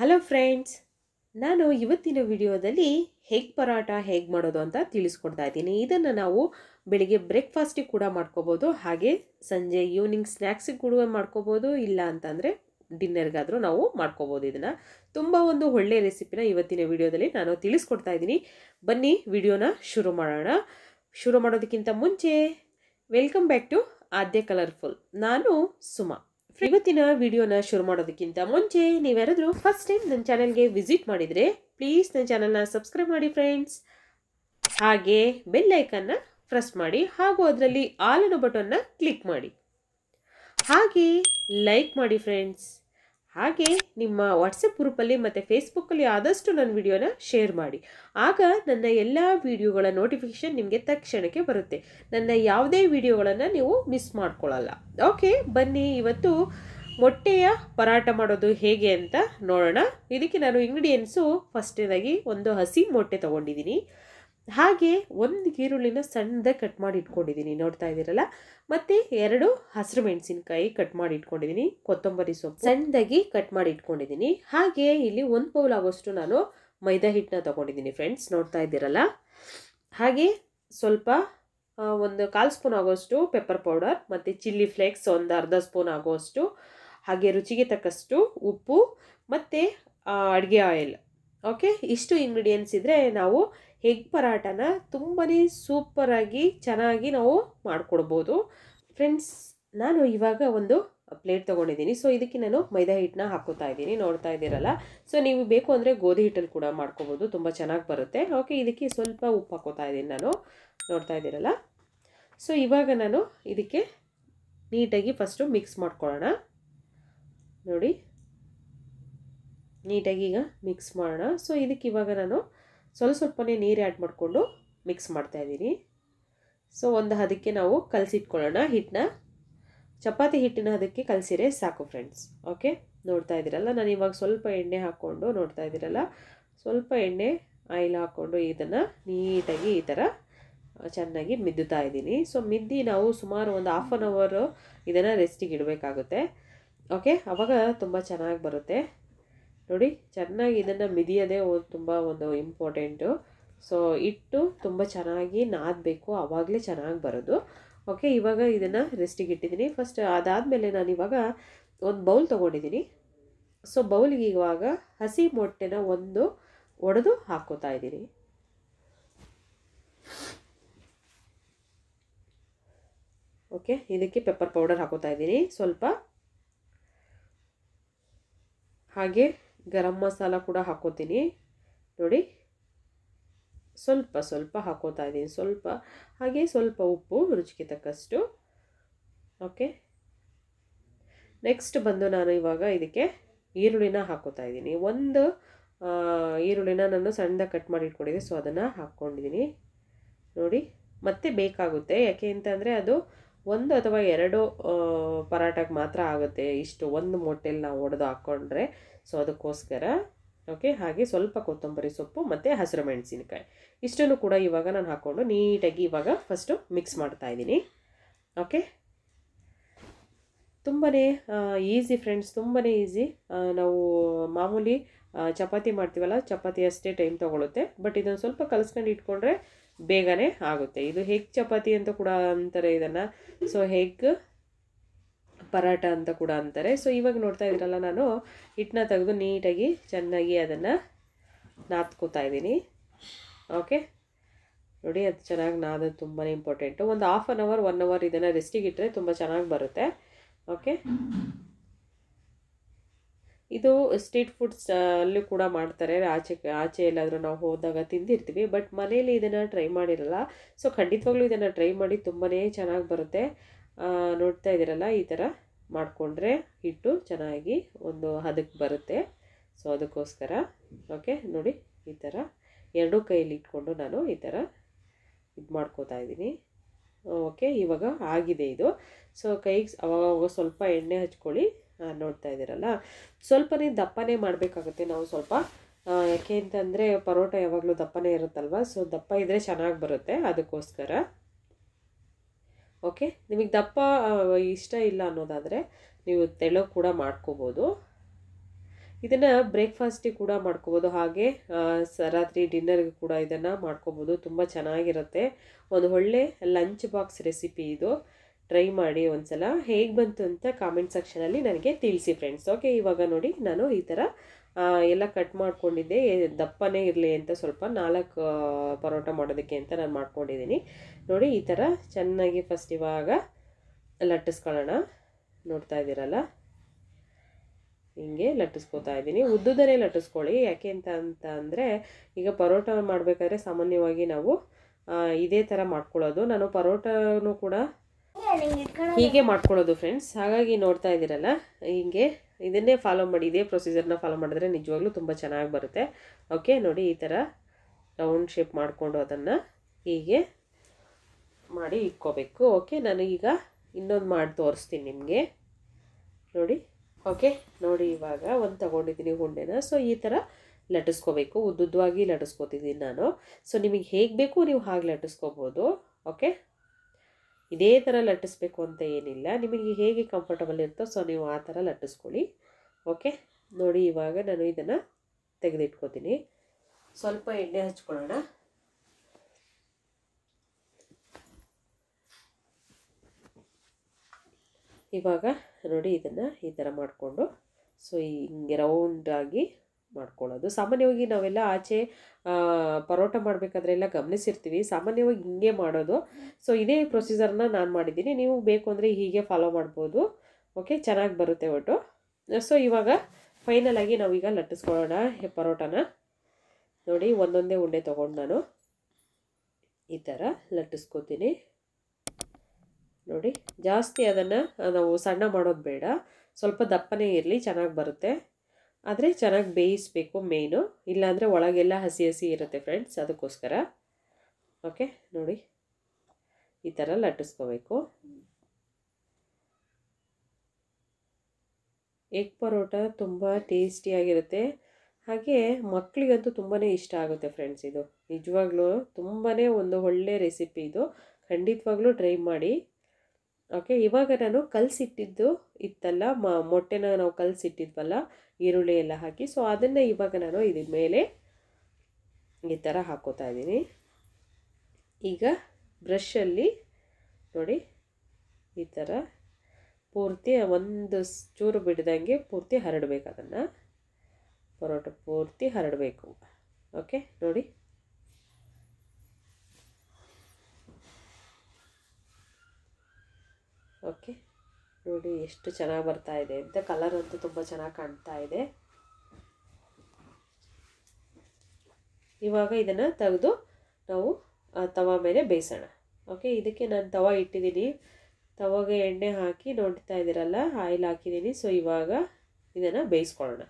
hello friends ನಾನು ಇವತ್ತಿನ ವಿಡಿಯೋದಲ್ಲಿ ಹೇಗ್ ಪರಾಟ ಹೇಗೆ ಮಾಡೋದು ಅಂತ ತಿಳಿಸ್ಕೊಡ್ತಾ ಇದ್ದೀನಿ ಇದನ್ನು ನಾವು ಬೆಳಿಗ್ಗೆ ಬ್ರೇಕ್ಫಾಸ್ಟಿಗೆ ಕೂಡ ಮಾಡ್ಕೋಬೋದು ಹಾಗೆ ಸಂಜೆ ಈವ್ನಿಂಗ್ ಸ್ನ್ಯಾಕ್ಸಿಗೆ ಕೂಡ ಮಾಡ್ಕೋಬೋದು ಇಲ್ಲ ಅಂತಂದರೆ ಡಿನ್ನರ್ಗಾದರೂ ನಾವು ಮಾಡ್ಕೋಬೋದು ಇದನ್ನು ತುಂಬ ಒಂದು ಒಳ್ಳೆಯ ರೆಸಿಪಿನ ಇವತ್ತಿನ ವಿಡಿಯೋದಲ್ಲಿ ನಾನು ತಿಳಿಸ್ಕೊಡ್ತಾ ಇದ್ದೀನಿ ಬನ್ನಿ ವಿಡಿಯೋನ ಶುರು ಮಾಡೋಣ ಶುರು ಮಾಡೋದಕ್ಕಿಂತ ಮುಂಚೆ welcome back to Aadya colourful ನಾನು ಸುಮಾ ಇವತ್ತಿನ ವಿಡಿಯೋನ ಶುರು ಮಾಡೋದಕ್ಕಿಂತ ಮುಂಚೆ ನೀವ್ಯಾರಾದರೂ ಫಸ್ಟ್ ಟೈಮ್ ನನ್ನ ಚಾನಲ್ಗೆ ವಿಸಿಟ್ ಮಾಡಿದರೆ ಪ್ಲೀಸ್ ನನ್ನ ಚಾನಲ್ನ ಸಬ್ಸ್ಕ್ರೈಬ್ ಮಾಡಿ ಫ್ರೆಂಡ್ಸ್ ಹಾಗೆ ಬೆಲ್ಲೈಕನ್ನ ಪ್ರೆಸ್ ಮಾಡಿ ಹಾಗೂ ಅದರಲ್ಲಿ ಆಲ್ ಬಟನ್ನ ಕ್ಲಿಕ್ ಮಾಡಿ ಹಾಗೆ ಲೈಕ್ ಮಾಡಿ ಫ್ರೆಂಡ್ಸ್ ಹಾಗೆ ನಿಮ್ಮ ವಾಟ್ಸಪ್ ಗ್ರೂಪಲ್ಲಿ ಮತ್ತು ಫೇಸ್ಬುಕ್ಕಲ್ಲಿ ಆದಷ್ಟು ನನ್ನ ವಿಡಿಯೋನ ಶೇರ್ ಮಾಡಿ ಆಗ ನನ್ನ ಎಲ್ಲ ವಿಡಿಯೋಗಳ ನೋಟಿಫಿಕೇಷನ್ ನಿಮಗೆ ತಕ್ಷಣಕ್ಕೆ ಬರುತ್ತೆ ನನ್ನ ಯಾವುದೇ ವಿಡಿಯೋಗಳನ್ನು ನೀವು ಮಿಸ್ ಮಾಡ್ಕೊಳ್ಳಲ್ಲ ಓಕೆ ಬನ್ನಿ ಇವತ್ತು ಮೊಟ್ಟೆಯ ಪರಾಟ ಮಾಡೋದು ಹೇಗೆ ಅಂತ ನೋಡೋಣ ಇದಕ್ಕೆ ನಾನು ಇಂಗ್ರೀಡಿಯೆಂಟ್ಸು ಫಸ್ಟೇದಾಗಿ ಒಂದು ಹಸಿ ಮೊಟ್ಟೆ ತೊಗೊಂಡಿದ್ದೀನಿ ಹಾಗೆ ಒಂದು ಈರುಳ್ಳಿನ ಸಣ್ಣದ ಕಟ್ ಮಾಡಿ ಇಟ್ಕೊಂಡಿದ್ದೀನಿ ನೋಡ್ತಾ ಇದ್ದೀರಲ್ಲ ಮತ್ತು ಎರಡು ಹಸಿರು ಮೆಣಸಿನ್ಕಾಯಿ ಕಟ್ ಮಾಡಿ ಇಟ್ಕೊಂಡಿದ್ದೀನಿ ಕೊತ್ತಂಬರಿ ಸೊಪ್ಪು ಸಣ್ಣದಾಗಿ ಕಟ್ ಮಾಡಿ ಇಟ್ಕೊಂಡಿದ್ದೀನಿ ಹಾಗೆ ಇಲ್ಲಿ ಒಂದು ಪೌಲ್ ಆಗೋಷ್ಟು ನಾನು ಮೈದಾ ಹಿಟ್ಟನ್ನ ತೊಗೊಂಡಿದ್ದೀನಿ ಫ್ರೆಂಡ್ಸ್ ನೋಡ್ತಾ ಇದ್ದೀರಲ್ಲ ಹಾಗೆ ಸ್ವಲ್ಪ ಒಂದು ಕಾಲು ಸ್ಪೂನ್ ಆಗೋಷ್ಟು ಪೆಪ್ಪರ್ ಪೌಡರ್ ಮತ್ತು ಚಿಲ್ಲಿ ಫ್ಲೇಕ್ಸ್ ಒಂದು ಅರ್ಧ ಸ್ಪೂನ್ ಆಗೋಷ್ಟು ಹಾಗೆ ರುಚಿಗೆ ತಕ್ಕಷ್ಟು ಉಪ್ಪು ಮತ್ತು ಅಡುಗೆ ಆಯಿಲ್ ಓಕೆ ಇಷ್ಟು ಇಂಗ್ರೀಡಿಯೆಂಟ್ಸ್ ಇದ್ದರೆ ನಾವು ಎಗ್ ಪರಾಟನ ತುಂಬಾ ಸೂಪರಾಗಿ ಚೆನ್ನಾಗಿ ನಾವು ಮಾಡಿಕೊಡ್ಬೋದು ಫ್ರೆಂಡ್ಸ್ ನಾನು ಇವಾಗ ಒಂದು ಪ್ಲೇಟ್ ತೊಗೊಂಡಿದ್ದೀನಿ ಸೊ ಇದಕ್ಕೆ ನಾನು ಮೈದಾ ಹಿಟ್ಟನ್ನ ಹಾಕೋತಾ ಇದ್ದೀನಿ ನೋಡ್ತಾ ಇದ್ದೀರಲ್ಲ ಸೊ ನೀವು ಬೇಕು ಅಂದರೆ ಗೋಧಿ ಹಿಟ್ಟಲ್ಲಿ ಕೂಡ ಮಾಡ್ಕೋಬೋದು ತುಂಬ ಚೆನ್ನಾಗಿ ಬರುತ್ತೆ ಓಕೆ ಇದಕ್ಕೆ ಸ್ವಲ್ಪ ಉಪ್ಪು ಹಾಕೋತಾ ಇದ್ದೀನಿ ನಾನು ನೋಡ್ತಾ ಇದ್ದೀರಲ್ಲ ಸೊ ಇವಾಗ ನಾನು ಇದಕ್ಕೆ ನೀಟಾಗಿ ಫಸ್ಟು ಮಿಕ್ಸ್ ಮಾಡ್ಕೊಳ್ಳೋಣ ನೋಡಿ ನೀಟಾಗಿ ಈಗ ಮಿಕ್ಸ್ ಮಾಡೋಣ ಸೊ ಇದಕ್ಕೆ ಇವಾಗ ನಾನು ಸ್ವಲ್ಪ ಸ್ವಲ್ಪನೇ ನೀರು ಆ್ಯಡ್ ಮಾಡಿಕೊಂಡು ಮಿಕ್ಸ್ ಮಾಡ್ತಾಯಿದ್ದೀನಿ ಸೊ ಒಂದು ಹದಕ್ಕೆ ನಾವು ಕಲಸಿಟ್ಕೊಳ್ಳೋಣ ಹಿಟ್ಟನ್ನ ಚಪಾತಿ ಹಿಟ್ಟಿನ ಅದಕ್ಕೆ ಕಲಸಿರೆ ಸಾಕು ಫ್ರೆಂಡ್ಸ್ ಓಕೆ ನೋಡ್ತಾ ಇದ್ದೀರಲ್ಲ ನಾನು ಇವಾಗ ಸ್ವಲ್ಪ ಎಣ್ಣೆ ಹಾಕ್ಕೊಂಡು ನೋಡ್ತಾ ಇದ್ದೀರಲ್ಲ ಸ್ವಲ್ಪ ಎಣ್ಣೆ ಆಯಿಲ್ ಹಾಕ್ಕೊಂಡು ಇದನ್ನು ನೀಟಾಗಿ ಈ ಥರ ಚೆನ್ನಾಗಿ ಮಿದ್ದುತ್ತಾ ಇದ್ದೀನಿ ಸೊ ಮಿದ್ದಿ ನಾವು ಸುಮಾರು ಒಂದು ಹಾಫ್ ಆನ್ ಅವರು ಇದನ್ನು ರೆಸ್ಟಿಗೆ ಇಡಬೇಕಾಗುತ್ತೆ ಓಕೆ ಆವಾಗ ತುಂಬ ಚೆನ್ನಾಗಿ ಬರುತ್ತೆ ನೋಡಿ ಚೆನ್ನಾಗಿ ಇದನ್ನು ಮಿದಿಯೋದೇ ತುಂಬ ಒಂದು ಇಂಪಾರ್ಟೆಂಟು ಸೊ ಇಟ್ಟು ತುಂಬ ಚೆನ್ನಾಗಿ ನಾದಬೇಕು ಆವಾಗಲೇ ಚೆನ್ನಾಗಿ ಬರೋದು ಓಕೆ ಇವಾಗ ಇದನ್ನು ರೆಸ್ಟಿಗೆ ಇಟ್ಟಿದ್ದೀನಿ ಫಸ್ಟ್ ಅದಾದಮೇಲೆ ನಾನು ಇವಾಗ ಒಂದು ಬೌಲ್ ತೊಗೊಂಡಿದ್ದೀನಿ ಸೊ ಬೌಲ್ಗೆ ಇವಾಗ ಹಸಿ ಮೊಟ್ಟೆನ ಒಂದು ಒಡೆದು ಹಾಕೋತಾ ಇದ್ದೀನಿ ಓಕೆ ಇದಕ್ಕೆ ಪೆಪ್ಪರ್ ಪೌಡರ್ ಹಾಕೋತಾ ಇದ್ದೀನಿ ಸ್ವಲ್ಪ ಹಾಗೆ ಗರಂ ಮಸಾಲ ಕೂಡ ಹಾಕೋತೀನಿ ನೋಡಿ ಸ್ವಲ್ಪ ಸ್ವಲ್ಪ ಹಾಕೋತಾ ಇದ್ದೀನಿ ಸ್ವಲ್ಪ ಹಾಗೆ ಸ್ವಲ್ಪ ಉಪ್ಪು ರುಚಿಗೆ ತಕ್ಕಷ್ಟು ಓಕೆ ನೆಕ್ಸ್ಟ್ ಬಂದು ನಾನು ಇವಾಗ ಇದಕ್ಕೆ ಈರುಳ್ಳಿನ ಹಾಕೋತಾ ಇದ್ದೀನಿ ಒಂದು ಈರುಳ್ಳಿನ ನಾನು ಸಣ್ಣದಾಗಿ ಕಟ್ ಮಾಡಿ ಇಟ್ಕೊಂಡಿದ್ದೀನಿ ಸೊ ಅದನ್ನು ಹಾಕ್ಕೊಂಡಿದ್ದೀನಿ ನೋಡಿ ಮತ್ತೆ ಬೇಕಾಗುತ್ತೆ ಯಾಕೆ ಅಂತಂದರೆ ಅದು ಒಂದು ಅಥವಾ ಎರಡು ಪರಾಟಕ್ಕೆ ಮಾತ್ರ ಆಗುತ್ತೆ ಇಷ್ಟು ಒಂದು ಮೊಟ್ಟೆಲಿ ನಾವು ಒಡೆದು ಹಾಕ್ಕೊಂಡ್ರೆ ಸೊ ಅದಕ್ಕೋಸ್ಕರ ಓಕೆ ಹಾಗೆ ಸ್ವಲ್ಪ ಕೊತ್ತಂಬರಿ ಸೊಪ್ಪು ಮತ್ತು ಹಸಿರು ಮೆಣಸಿನಕಾಯಿ ಇಷ್ಟನ್ನು ಕೂಡ ಇವಾಗ ನಾನು ಹಾಕ್ಕೊಂಡು ನೀಟಾಗಿ ಇವಾಗ ಫಸ್ಟು ಮಿಕ್ಸ್ ಮಾಡ್ತಾಯಿದ್ದೀನಿ ಓಕೆ ತುಂಬಾ ಈಸಿ ಫ್ರೆಂಡ್ಸ್ ತುಂಬನೇ ಈಸಿ ನಾವು ಮಾಮೂಲಿ ಚಪಾತಿ ಮಾಡ್ತೀವಲ್ಲ ಚಪಾತಿ ಅಷ್ಟೇ ಟೈಮ್ ತೊಗೊಳುತ್ತೆ ಬಟ್ ಇದನ್ನು ಸ್ವಲ್ಪ ಕಲಸ್ಕೊಂಡು ಇಟ್ಕೊಂಡ್ರೆ ಬೇಗನೆ ಆಗುತ್ತೆ ಇದು ಹೆಗ್ ಚಪಾತಿ ಅಂತ ಕೂಡ ಅಂತಾರೆ ಇದನ್ನು ಸೊ ಹೆಗ್ ಪರಾಟ ಅಂತ ಕೂಡ ಅಂತಾರೆ ಸೊ ಇವಾಗ ನೋಡ್ತಾ ಇದ್ರಲ್ಲ ನಾನು ಹಿಟ್ಟನ್ನ ತೆಗೆದು ನೀಟಾಗಿ ಚೆನ್ನಾಗಿ ಅದನ್ನು ನಾದ್ಕೋತಾ ಇದ್ದೀನಿ ಓಕೆ ನೋಡಿ ಅದು ಚೆನ್ನಾಗಿ ನಾದ ತುಂಬಾ ಇಂಪಾರ್ಟೆಂಟು ಒಂದು half an hour one hour ಇದನ್ನು ರೆಸ್ಟಿಗೆ ಇಟ್ಟರೆ ತುಂಬ ಚೆನ್ನಾಗಿ ಬರುತ್ತೆ ಓಕೆ ಇದು ಸ್ಟ್ರೀಟ್ ಫುಡ್ಸ್ ಅಲ್ಲೂ ಕೂಡ ಮಾಡ್ತಾರೆ ಆಚೆ ಆಚೆ ಎಲ್ಲಾದರೂ ನಾವು ಹೋದಾಗ ತಿಂದಿರ್ತೀವಿ ಬಟ್ ಮನೇಲಿ ಇದನ್ನು ಟ್ರೈ ಮಾಡಿರಲ್ಲ ಸೊ ಖಂಡಿತವಾಗ್ಲೂ ಇದನ್ನು ಟ್ರೈ ಮಾಡಿ ತುಂಬಾ ಚೆನ್ನಾಗಿ ಬರುತ್ತೆ ನೋಡ್ತಾ ಇದ್ದೀರಲ್ಲ ಈ ಥರ ಮಾಡಿಕೊಂಡ್ರೆ ಹಿಟ್ಟು ಚೆನ್ನಾಗಿ ಒಂದು ಹದಕ್ಕೆ ಬರುತ್ತೆ ಸೊ ಅದಕ್ಕೋಸ್ಕರ ಓಕೆ ನೋಡಿ ಈ ಥರ ಎರಡೂ ಕೈಯಲ್ಲಿ ಇಟ್ಕೊಂಡು ನಾನು ಈ ಥರ ಇದು ಮಾಡ್ಕೋತಾ ಇದ್ದೀನಿ ಓಕೆ ಇವಾಗ ಆಗಿದೆ ಇದು ಸೊ ಕೈಗೆ ಅವಾಗ ಸ್ವಲ್ಪ ಎಣ್ಣೆ ಹಚ್ಕೊಳ್ಳಿ ನೋಡ್ತಾ ಇದ್ದೀರಲ್ಲ ಸ್ವಲ್ಪನೇ ದಪ್ಪನೇ ಮಾಡಬೇಕಾಗುತ್ತೆ ನಾವು ಸ್ವಲ್ಪ ಯಾಕೆ ಅಂತಂದರೆ ಪರೋಟ ಯಾವಾಗಲೂ ದಪ್ಪನೇ ಇರುತ್ತಲ್ವ ಸೊ ದಪ್ಪ ಇದ್ದರೆ ಚೆನ್ನಾಗಿ ಬರುತ್ತೆ ಅದಕ್ಕೋಸ್ಕರ ಓಕೆ ನಿಮಗೆ ದಪ್ಪ ಇಷ್ಟ ಇಲ್ಲ ಅನ್ನೋದಾದರೆ ನೀವು ತೆಳೋ ಕೂಡ ಮಾಡ್ಕೋಬೋದು ಇದನ್ನು ಬ್ರೇಕ್ಫಾಸ್ಟಿಗೆ ಕೂಡ ಮಾಡ್ಕೋಬೋದು ಹಾಗೆ ರಾತ್ರಿ ಡಿನ್ನರ್ಗೆ ಕೂಡ ಇದನ್ನು ಮಾಡ್ಕೋಬೋದು ತುಂಬ ಚೆನ್ನಾಗಿರುತ್ತೆ ಒಂದು ಒಳ್ಳೆ ಲಂಚ್ ಬಾಕ್ಸ್ ರೆಸಿಪಿ ಇದು ಟ್ರೈ ಮಾಡಿ ಒಂದು ಸಲ ಹೇಗೆ ಬಂತು ಅಂತ ಕಾಮೆಂಟ್ ಸೆಕ್ಷನಲ್ಲಿ ನನಗೆ ತಿಳಿಸಿ ಫ್ರೆಂಡ್ಸ್ ಓಕೆ ಇವಾಗ ನೋಡಿ ನಾನು ಈ ಥರ ಎಲ್ಲ ಕಟ್ ಮಾಡ್ಕೊಂಡಿದ್ದೆ ದಪ್ಪನೇ ಇರಲಿ ಅಂತ ಸ್ವಲ್ಪ ನಾಲ್ಕು ಪರೋಟ ಮಾಡೋದಕ್ಕೆ ಅಂತ ನಾನು ಮಾಡ್ಕೊಂಡಿದ್ದೀನಿ ನೋಡಿ ಈ ಥರ ಚೆನ್ನಾಗಿ ಫಸ್ಟ್ ಇವಾಗ ಲಟ್ಟಿಸ್ಕೊಳ್ಳೋಣ ನೋಡ್ತಾ ಇದ್ದೀರಲ್ಲ ಹಿಂಗೆ ಲಟ್ಟಿಸ್ಕೋತಾ ಇದ್ದೀನಿ ಉದ್ದುದರೇ ಲಟ್ಟಿಸ್ಕೊಳ್ಳಿ ಯಾಕೆ ಅಂತ ಅಂತ ಅಂದರೆ ಈಗ ಪರೋಟ ಮಾಡಬೇಕಾದ್ರೆ ಸಾಮಾನ್ಯವಾಗಿ ನಾವು ಇದೇ ಥರ ಮಾಡ್ಕೊಳ್ಳೋದು ನಾನು ಪರೋಟನೂ ಕೂಡ ಹೀಗೆ ಮಾಡ್ಕೊಳ್ಳೋದು ಫ್ರೆಂಡ್ಸ್ ಹಾಗಾಗಿ ನೋಡ್ತಾ ಇದ್ದೀರಲ್ಲ ಹೀಗೆ ಇದನ್ನೇ ಫಾಲೋ ಮಾಡಿ ಇದೇ ಪ್ರೊಸೀಜರ್ನ ಫಾಲೋ ಮಾಡಿದ್ರೆ ನಿಜವಾಗ್ಲೂ ತುಂಬ ಚೆನ್ನಾಗಿ ಬರುತ್ತೆ ಓಕೆ ನೋಡಿ ಈ ಥರ ರೌಂಡ್ ಶೇಪ್ ಮಾಡಿಕೊಂಡು ಅದನ್ನು ಹೀಗೆ ಮಾಡಿ ಇಟ್ಕೋಬೇಕು ಓಕೆ ನಾನು ಈಗ ಇನ್ನೊಂದು ಮಾಡಿ ತೋರಿಸ್ತೀನಿ ನಿಮಗೆ ನೋಡಿ ಓಕೆ ನೋಡಿ ಇವಾಗ ಒಂದು ತೊಗೊಂಡಿದ್ದೀನಿ ಹುಂಡೆನ ಸೊ ಈ ಥರ ಲಟಿಸ್ಕೋಬೇಕು ಉದ್ದುದ್ದವಾಗಿ ಲಟಿಸ್ಕೋತಿದ್ದೀನಿ ನಾನು ಸೊ ನಿಮಗೆ ಹೇಗೆ ಬೇಕು ನೀವು ಹಾಗೆ ಲಟಿಸ್ಕೋಬೋದು ಓಕೆ ಇದೇ ಥರ ಲಟ್ಟಿಸ್ಬೇಕು ಅಂತ ಏನಿಲ್ಲ ನಿಮಗೆ ಹೇಗೆ ಕಂಫರ್ಟಬಲ್ ಇರುತ್ತೋ ಸೊ ನೀವು ಆ ಥರ ಲಟ್ಟಿಸ್ಕೊಳ್ಳಿ ಓಕೆ ನೋಡಿ ಇವಾಗ ನಾನು ಇದನ್ನು ತೆಗೆದಿಟ್ಕೋತೀನಿ ಸ್ವಲ್ಪ ಎಣ್ಣೆ ಹಚ್ಕೊಳ್ಳೋಣ ಇವಾಗ ನೋಡಿ ಇದನ್ನು ಈ ಥರ ಮಾಡಿಕೊಂಡು ಸೊ ಹಿಂಗೆ ರೌಂಡಾಗಿ ಮಾಡ್ಕೊಳ್ಳೋದು ಸಾಮಾನ್ಯವಾಗಿ ನಾವೆಲ್ಲ ಆಚೆ ಪರೋಟ ಮಾಡಬೇಕಾದ್ರೆ ಎಲ್ಲ ಗಮನಿಸಿರ್ತೀವಿ ಸಾಮಾನ್ಯವಾಗಿ ಹಿಂಗೆ ಮಾಡೋದು ಸೊ ಇದೇ ಪ್ರೊಸೀಜರ್ನ ನಾನು ಮಾಡಿದ್ದೀನಿ ನೀವು ಬೇಕು ಅಂದರೆ ಹೀಗೆ ಫಾಲೋ ಮಾಡ್ಬೋದು ಓಕೆ ಚೆನ್ನಾಗಿ ಬರುತ್ತೆ ಒಟ್ಟು ಸೊ ಇವಾಗ ಫೈನಲಾಗಿ ನಾವೀಗ ಲಟ್ಟಿಸ್ಕೊಳ್ಳೋಣ ಪರೋಟನ ನೋಡಿ ಒಂದೊಂದೇ ಉಂಡೆ ತೊಗೊಂಡು ನಾನು ಈ ಥರ ಲಟ್ಟಿಸ್ಕೋತೀನಿ ನೋಡಿ ಜಾಸ್ತಿ ಅದನ್ನು ನಾವು ಸಣ್ಣ ಮಾಡೋದು ಬೇಡ ಸ್ವಲ್ಪ ದಪ್ಪನೇ ಇರಲಿ ಚೆನ್ನಾಗಿ ಬರುತ್ತೆ ಆದರೆ ಚೆನ್ನಾಗಿ ಬೇಯಿಸಬೇಕು ಮೇಯ್ನು ಇಲ್ಲಾಂದರೆ ಒಳಗೆಲ್ಲ ಹಸಿ ಹಸಿ ಇರುತ್ತೆ ಫ್ರೆಂಡ್ಸ್ ಅದಕ್ಕೋಸ್ಕರ ಓಕೆ ನೋಡಿ ಈ ಥರ ಲಟ್ಟಿಸ್ಕೋಬೇಕು ಎಗ್ ಪರೋಟ ತುಂಬ ಟೇಸ್ಟಿಯಾಗಿರುತ್ತೆ ಹಾಗೆ ಮಕ್ಕಳಿಗಂತೂ ತುಂಬಾ ಇಷ್ಟ ಆಗುತ್ತೆ ಫ್ರೆಂಡ್ಸ್ ಇದು ನಿಜವಾಗ್ಲೂ ತುಂಬಾ ಒಂದು ಒಳ್ಳೆ ರೆಸಿಪಿ ಇದು ಖಂಡಿತವಾಗ್ಲೂ ಟ್ರೈ ಮಾಡಿ ಓಕೆ ಇವಾಗ ನಾನು ಕಲಸಿಟ್ಟಿದ್ದು ಇತ್ತಲ್ಲ ಮ ಮೊಟ್ಟೆನ ನಾವು ಕಲಸಿಟ್ಟಿದ್ವಲ್ಲ ಈರುಳ್ಳಿ ಎಲ್ಲ ಹಾಕಿ ಸೊ ಅದನ್ನು ಇವಾಗ ನಾನು ಇದ್ರ ಮೇಲೆ ಈ ಥರ ಹಾಕೋತಾ ಇದ್ದೀನಿ ಈಗ ಬ್ರಷಲ್ಲಿ ನೋಡಿ ಈ ಥರ ಪೂರ್ತಿ ಒಂದು ಚೂರು ಬಿಡ್ದಂಗೆ ಪೂರ್ತಿ ಹರಡಬೇಕು ಅದನ್ನು ಪರೋಟ ಪೂರ್ತಿ ಹರಡಬೇಕು ಓಕೆ ನೋಡಿ ಓಕೆ ನೋಡಿ ಎಷ್ಟು ಚೆನ್ನಾಗಿ ಬರ್ತಾ ಇದೆ ಅಂತ ಕಲರ್ ಅಂತೂ ತುಂಬ ಚೆನ್ನಾಗಿ ಕಾಣ್ತಾ ಇದೆ ಇವಾಗ ಇದನ್ನು ತೆಗೆದು ನಾವು ತವ ಮೇಲೆ ಬೇಯಿಸೋಣ ಓಕೆ ಇದಕ್ಕೆ ನಾನು ತವ ಇಟ್ಟಿದ್ದೀನಿ ತವಾಗೆ ಎಣ್ಣೆ ಹಾಕಿ ನೋಡ್ತಾ ಇದ್ದೀರಲ್ಲ ಆಯಿಲ್ ಹಾಕಿದ್ದೀನಿ ಸೊ ಇವಾಗ ಇದನ್ನು ಬೇಯಿಸ್ಕೊಳ್ಳೋಣ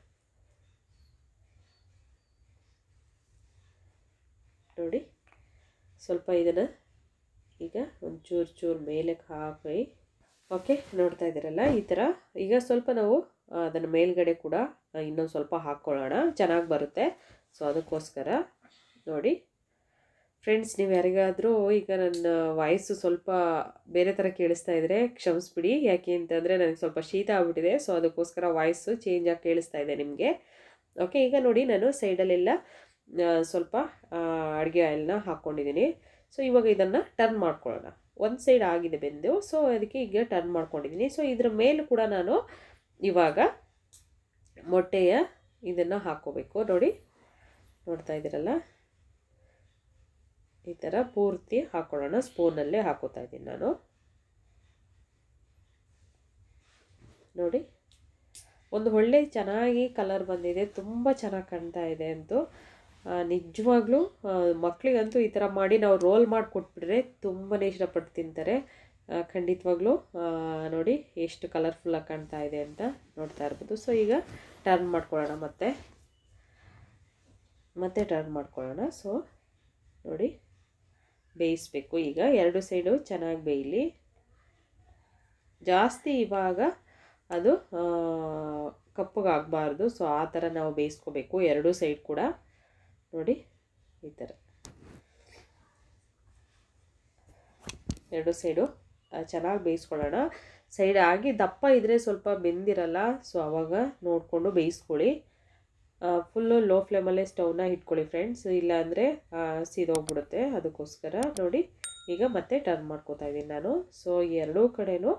ನೋಡಿ ಸ್ವಲ್ಪ ಇದನ್ನು ಈಗ ಒಂಚೂರು ಚೂರು ಮೇಲೆ ಹಾಕಿ ಓಕೆ ನೋಡ್ತಾ ಇದ್ದೀರಲ್ಲ ಈ ಥರ ಈಗ ಸ್ವಲ್ಪ ನಾವು ಅದನ್ನು ಮೇಲ್ಗಡೆ ಕೂಡ ಇನ್ನೊಂದು ಸ್ವಲ್ಪ ಹಾಕ್ಕೊಳ್ಳೋಣ ಚೆನ್ನಾಗಿ ಬರುತ್ತೆ ಸೊ ಅದಕ್ಕೋಸ್ಕರ ನೋಡಿ ಫ್ರೆಂಡ್ಸ್ ನೀವು ಯಾರಿಗಾದರೂ ಈಗ ನನ್ನ ವಾಯ್ಸು ಸ್ವಲ್ಪ ಬೇರೆ ಥರ ಕೇಳಿಸ್ತಾ ಇದ್ದರೆ ಕ್ಷಮಿಸ್ಬಿಡಿ ಯಾಕೆ ಅಂತಂದರೆ ನನಗೆ ಸ್ವಲ್ಪ ಶೀತ ಆಗ್ಬಿಟ್ಟಿದೆ ಸೊ ಅದಕ್ಕೋಸ್ಕರ ವಾಯ್ಸು ಚೇಂಜ್ ಆಗಿ ಕೇಳಿಸ್ತಾ ಇದೆ ನಿಮಗೆ ಓಕೆ ಈಗ ನೋಡಿ ನಾನು ಸೈಡಲ್ಲೆಲ್ಲ ಸ್ವಲ್ಪ ಅಡುಗೆ ಆಯಿಲ್ನ ಹಾಕ್ಕೊಂಡಿದ್ದೀನಿ ಸೊ ಇವಾಗ ಇದನ್ನು ಟರ್ನ್ ಮಾಡ್ಕೊಳ್ಳೋಣ ಒಂದು ಸೈಡ್ ಆಗಿದೆ ಬೆಂದು ಸೊ ಅದಕ್ಕೆ ಈಗ ಟರ್ನ್ ಮಾಡ್ಕೊಂಡಿದ್ದೀನಿ ಸೊ ಇದರ ಮೇಲೂ ಕೂಡ ನಾನು ಇವಾಗ ಮೊಟ್ಟೆಯ ಇದನ್ನು ಹಾಕೋಬೇಕು ನೋಡಿ ನೋಡ್ತಾ ಇದ್ದೀರಲ್ಲ ಈ ಥರ ಪೂರ್ತಿ ಹಾಕೊಳ್ಳೋಣ ಸ್ಪೂನಲ್ಲೇ ಹಾಕೋತಾ ಇದ್ದೀನಿ ನಾನು ನೋಡಿ ಒಂದು ಒಳ್ಳೆ ಚೆನ್ನಾಗಿ ಕಲರ್ ಬಂದಿದೆ ತುಂಬ ಚೆನ್ನಾಗಿ ಕಾಣ್ತಾ ಇದೆ ಅಂತೂ ನಿಜವಾಗ್ಲೂ ಮಕ್ಕಳಿಗಂತೂ ಈ ಥರ ಮಾಡಿ ನಾವು ರೋಲ್ ಮಾಡಿ ಕೊಟ್ಬಿಟ್ರೆ ತುಂಬಾ ಇಷ್ಟಪಟ್ಟು ತಿಂತಾರೆ ಖಂಡಿತವಾಗ್ಲೂ ನೋಡಿ ಎಷ್ಟು ಕಲರ್ಫುಲ್ಲಾಗಿ ಕಾಣ್ತಾ ಇದೆ ಅಂತ ನೋಡ್ತಾ ಇರ್ಬೋದು ಸೊ ಈಗ ಟರ್ನ್ ಮಾಡ್ಕೊಳ್ಳೋಣ ಮತ್ತೆ ಮತ್ತೆ ಟರ್ನ್ ಮಾಡ್ಕೊಳ್ಳೋಣ ಸೊ ನೋಡಿ ಬೇಯಿಸ್ಬೇಕು ಈಗ ಎರಡು ಸೈಡು ಚೆನ್ನಾಗಿ ಬೇಯಲಿ ಜಾಸ್ತಿ ಇವಾಗ ಅದು ಕಪ್ಪಗಾಗಬಾರ್ದು ಸೊ ಆ ಥರ ನಾವು ಬೇಯಿಸ್ಕೋಬೇಕು ಎರಡೂ ಸೈಡ್ ಕೂಡ ನೋಡಿ ಈ ಥರ ಎರಡು ಸೈಡು ಚೆನ್ನಾಗಿ ಬೇಯಿಸ್ಕೊಳ್ಳೋಣ ಸೈಡ್ ಆಗಿ ದಪ್ಪ ಇದ್ದರೆ ಸ್ವಲ್ಪ ಬೆಂದಿರಲ್ಲ ಸೊ ಅವಾಗ ನೋಡಿಕೊಂಡು ಬೇಯಿಸ್ಕೊಳ್ಳಿ ಫುಲ್ಲು ಲೋ ಫ್ಲೇಮಲ್ಲೇ ಸ್ಟವ್ನ ಇಟ್ಕೊಳ್ಳಿ ಫ್ರೆಂಡ್ಸ್ ಇಲ್ಲಾಂದರೆ ಸೀದೋಗ್ಬಿಡುತ್ತೆ ಅದಕ್ಕೋಸ್ಕರ ನೋಡಿ ಈಗ ಮತ್ತೆ ಟರ್ನ್ ಮಾಡ್ಕೋತಾ ಇದ್ದೀನಿ ನಾನು ಸೊ ಎರಡೂ ಕಡೆಯೂ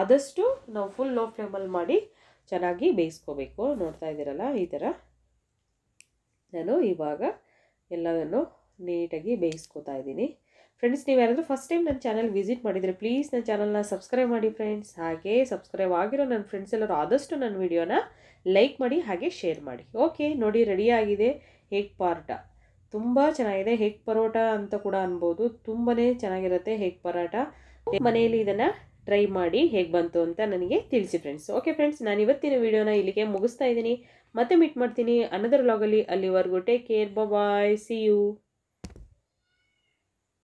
ಆದಷ್ಟು ನಾವು ಫುಲ್ ಲೋ ಫ್ಲೇಮಲ್ಲಿ ಮಾಡಿ ಚೆನ್ನಾಗಿ ಬೇಯಿಸ್ಕೋಬೇಕು ನೋಡ್ತಾ ಇದ್ದೀರಲ್ಲ ಈ ಥರ ನಾನು ಇವಾಗ ಎಲ್ಲವನ್ನು ನೀಟಾಗಿ ಬೇಯಿಸ್ಕೊತಾ ಇದ್ದೀನಿ ಫ್ರೆಂಡ್ಸ್ ನೀವು ಯಾರಾದರೂ ಫಸ್ಟ್ ಟೈಮ್ ನನ್ನ ಚಾನಲ್ ವಿಸಿಟ್ ಮಾಡಿದರೆ ಪ್ಲೀಸ್ ನನ್ನ ಚಾನಲ್ನ ಸಬ್ಸ್ಕ್ರೈಬ್ ಮಾಡಿ ಫ್ರೆಂಡ್ಸ್ ಹಾಗೆ ಸಬ್ಸ್ಕ್ರೈಬ್ ಆಗಿರೋ ನನ್ನ ಫ್ರೆಂಡ್ಸ್ ಎಲ್ಲರೂ ಆದಷ್ಟು ನನ್ನ ವಿಡಿಯೋನ ಲೈಕ್ ಮಾಡಿ ಹಾಗೆ ಶೇರ್ ಮಾಡಿ ಓಕೆ ನೋಡಿ ರೆಡಿಯಾಗಿದೆ ಹೇಗ್ ಪಾರ್ಟ ತುಂಬ ಚೆನ್ನಾಗಿದೆ ಹೇಗ್ ಪರೋಟ ಅಂತ ಕೂಡ ಅನ್ಬೋದು ತುಂಬಾ ಚೆನ್ನಾಗಿರುತ್ತೆ ಹೇಗ್ ಪರೋಟ ಮನೆಯಲ್ಲಿ ಇದನ್ನು ಟ್ರೈ ಮಾಡಿ ಹೇಗೆ ಬಂತು ಅಂತ ನನಗೆ ತಿಳಿಸಿ ಫ್ರೆಂಡ್ಸ್ ಓಕೆ ಫ್ರೆಂಡ್ಸ್ ನಾನು ಇವತ್ತಿನ ವಿಡಿಯೋನ ಇಲ್ಲಿಗೆ ಮುಗಿಸ್ತಾ ಇದ್ದೀನಿ ಮತ್ತೆ ಮೀಟ್ ಮಾಡ್ತೀನಿ ಅನದರ್ ಲಾಗಲ್ಲಿ ಅಲ್ಲಿವರೆಗೂ take care bye see you